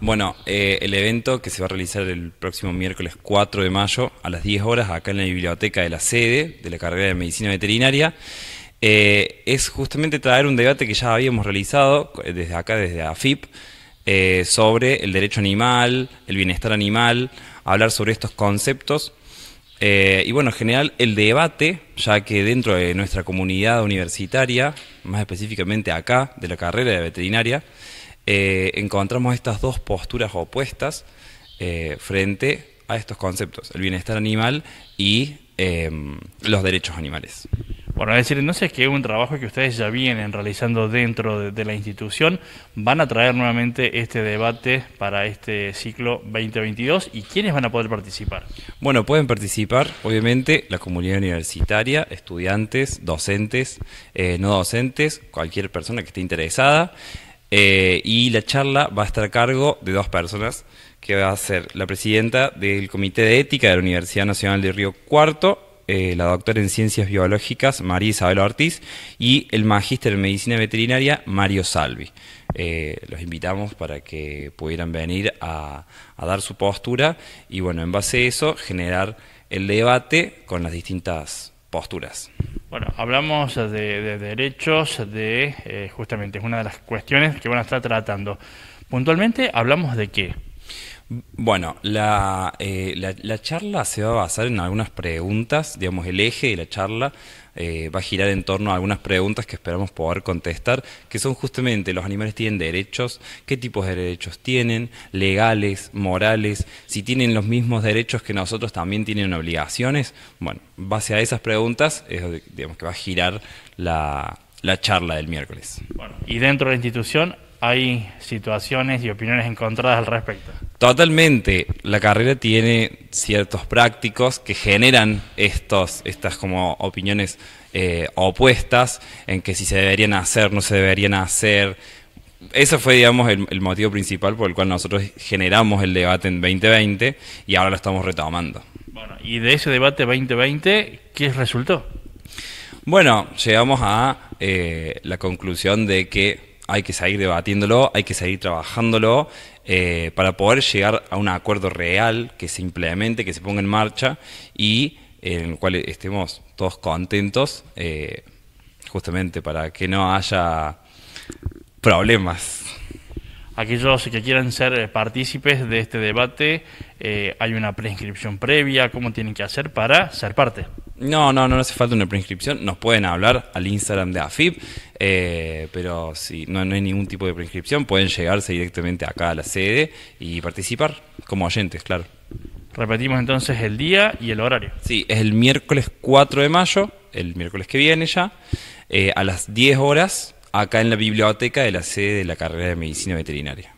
Bueno, eh, el evento que se va a realizar el próximo miércoles 4 de mayo a las 10 horas acá en la biblioteca de la sede de la carrera de medicina veterinaria. Eh, es justamente traer un debate que ya habíamos realizado eh, desde acá, desde AFIP, sobre el derecho animal, el bienestar animal, hablar sobre estos conceptos. y bueno, en general el debate, ya que dentro de nuestra comunidad universitaria, más específicamente acá, de la carrera de veterinaria, eh, encontramos estas dos posturas opuestas eh, frente a estos conceptos, el bienestar animal y em, los derechos animales. Bueno, es decir, entonces que un trabajo que ustedes ya vienen realizando dentro de, la institución, van a traer nuevamente este debate para este ciclo 2022 y quiénes van a poder participar. Bueno, pueden participar, obviamente, la comunidad universitaria, estudiantes, docentes, eh, no docentes, cualquier persona que esté interesada. Eh, y la charla va a estar a cargo de dos personas, que va a ser la presidenta del Comité de Ética de la Universidad Nacional de Río Cuarto, eh, la doctora en Ciencias Biológicas María Isabel Ortiz y el magíster en Medicina Veterinaria Mario Salvi. Eh, los invitamos para que pudieran venir a, dar su postura y bueno, en base a eso generar el debate con las distintas posturas. Bueno, hablamos de, derechos, de eh, justamente es una de las cuestiones que van a estar tratando. Puntualmente, ¿hablamos de qué? Bueno, eh, la, charla se va a basar en algunas preguntas, digamos, el eje de la charla eh, va a girar en torno a algunas preguntas que esperamos poder contestar, que son justamente, los animales tienen derechos, qué tipos de derechos tienen, legales, morales, si tienen los mismos derechos que nosotros también tienen obligaciones. Bueno, base a esas preguntas digamos, que va a girar la, la charla del miércoles. Bueno, y dentro de la institución hay situaciones y opiniones encontradas al respecto. Totalmente. La carrera tiene ciertos prácticos que generan estas como opiniones eh, opuestas en que si se deberían hacer, no se deberían hacer. Eso fue, digamos, el, motivo principal por el cual nosotros generamos el debate en 2020 y ahora lo estamos retomando. Bueno, y de ese debate 2020, ¿qué resultó? Bueno, llegamos a eh, la conclusión de que hay que seguir debatiéndolo, hay que seguir trabajándolo eh, para poder llegar a un acuerdo real que se implemente, que se ponga en marcha y eh, en el cual estemos todos contentos, eh, justamente para que no haya problemas. Aquellos que quieran ser partícipes de este debate, hay una preinscripción previa, ¿cómo tienen que hacer para ser parte? No, no, no, hace falta una preinscripción. Nos pueden hablar al Instagram de AFIP, eh, pero si no, no hay ningún tipo de preinscripción, pueden llegarse directamente acá a la sede y participar como oyentes, claro. Repetimos entonces el día y el horario. Sí, es el miércoles 4 de mayo, el miércoles que viene ya, eh, a las 10 horas, acá en la biblioteca de la sede de la carrera de Medicina Veterinaria.